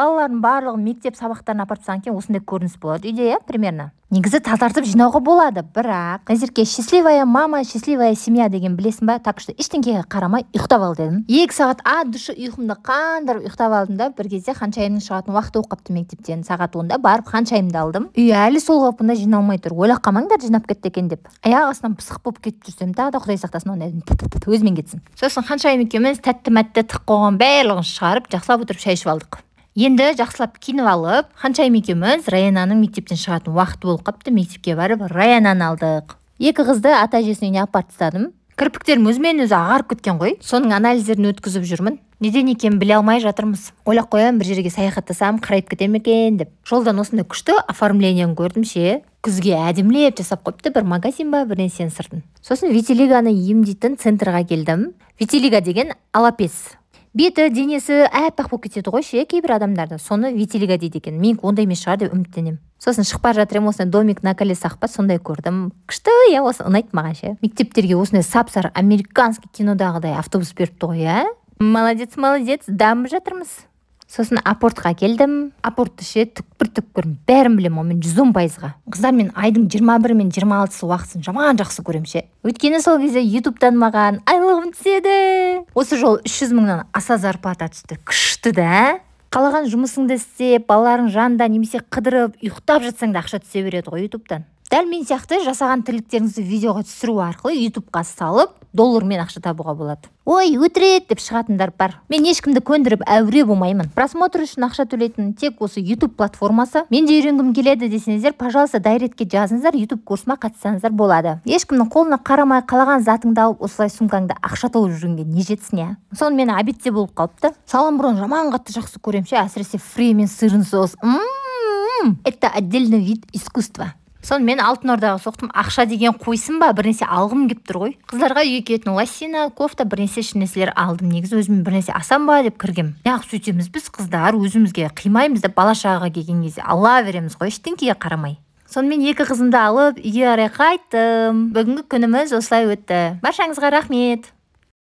балалардың барлығын мектеп сабақтарына апарып тастаған кейін осындай көрініс болады үйде иә примерно негізі тазартып жинауға болады бірақ назерке счастливая мама счастливая семья деген білесің ба так что ештеңеге қарамай ұйықтап ал дедім екі сағат от души ұйқымды қандырып ұйықтап алдым да бір кезде ханшайымның шығатын уақыты болып қалыпты мектептен сағат онда барып ханшайымды алдым үй әлі сол қалпында жиналмай тұр ойлап қалмаңдар жинап кетті екен деп аяқ астынан пысық болып кетіп жүрсем тағы да құдай сақтасын ондай өзімен кетсін сосын ханшайым екеуміз тәтті мәтті тық қойған барлығын шығарып жақсылап отырып шай ішіп алдық енді жақсылап киініп алып ханшайым екеуміз раянаның мектептен шығатын уақыты болып қалыпты мектепке барып раянаны алдық екі қызды ата әжесінің үйіне апарып тастадым кірпіктерім өзімен өзі ағарып кеткен ғой соның анализдерін өткізіп жүрмін неден екенін біле алмай жатырмыз ойлап қоямын бір жерге саяхаттасам қарайып ме екен деп жолдан осындай күшті оформлениені көрдім ше күзге әдемілеп жасап қойыпты бір магазин ба бірнәрсенің сыртын сосын витилиганы емдейтін центрға келдім витилига деген алапес беті денесі аппақ болып кетеді ғой ше кейбір адамдарда соны ветелига дейді екен мен ондай емес шығар деп үміттенемін сосын шығып бара жатыр едім осындай домик на колесах па сондай көрдім күшті иә осы ұнайды маған ше мектептерге осындай сап сары американский кинодағыдай автобус беріпті ғой иә молодец молодец дамып жатырмыз сосын апортқа келдім апортты ше түкпір түкпірін бәрін білемін мен жүз он пайызға қыздар мен айдың жиырма бірі мен жиырма алтысы уақытын жаман жақсы көремін ше өйткені сол кезде ютубтан маған айлығым түседі осы жол үш жүз мыңнан аса зарплата түсті күшті да қалаған жұмысыңды істеп балаларың жанында немесе қыдырып ұйықтап жатсаң да ақша түсе береді ғой ютубтан дәл мен сияқты жасаған тірліктеріңізді видеоға түсіру арқылы ютубқа салып доллармен ақша табуға болады ой өтірік деп шығатындар бар мен ешкімді көндіріп әуре болмаймын просмотр үшін ақша төлейтін тек осы youtube платформасы мен де үйренгім келеді десеңіздер пожалуйста дайретке жазыңыздар youtube курсыма қатыссаңыздар болады ешкімнің қолына қарамай қалаған затыңды алып осылай сумкаңда ақша толып жүргенге не жетсін иә сонымен обедте болып қалыпты шаламброн жаман қатты жақсы көремін ше әсіресе фри мен сырын соус это отдельный вид искусства сонымен алтын ордаға соқтым ақша деген қойсын ба бірнәрсе алғым келіп тұр ғой қыздарға үйге киетін лосина кофта бірнәрсе нәрселер алдым негізі өзім бірнәрсе асам ба деп кіргем неғып сөйтеміз біз қыздар өзімізге қимаймыз деп бала шағаға келген кезде ала береміз ғой ештеңкеге қарамай сонымен екі қызымды алып үйге қарай қайттым бүгінгі күніміз осылай өтті баршаңызға рахмет